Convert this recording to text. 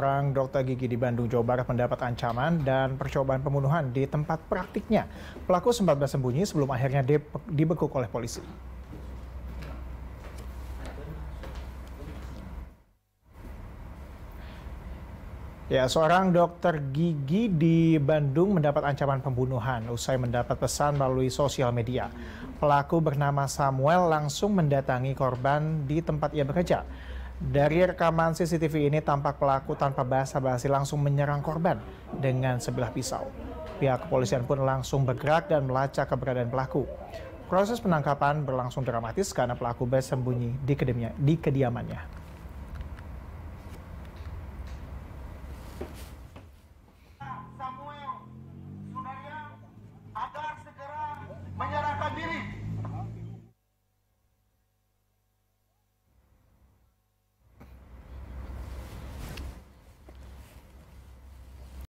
Orang dokter gigi di Bandung, Jawa Barat mendapat ancaman dan percobaan pembunuhan di tempat praktiknya. Pelaku sempat bersembunyi sebelum akhirnya dibekuk oleh polisi. Ya, seorang dokter gigi di Bandung mendapat ancaman pembunuhan usai mendapat pesan melalui sosial media. Pelaku bernama Samuel langsung mendatangi korban di tempat ia bekerja. Dari rekaman CCTV ini tampak pelaku tanpa basa-basi langsung menyerang korban dengan sebelah pisau. Pihak kepolisian pun langsung bergerak dan melacak keberadaan pelaku. Proses penangkapan berlangsung dramatis karena pelaku bersembunyi di, kediamnya, di kediamannya.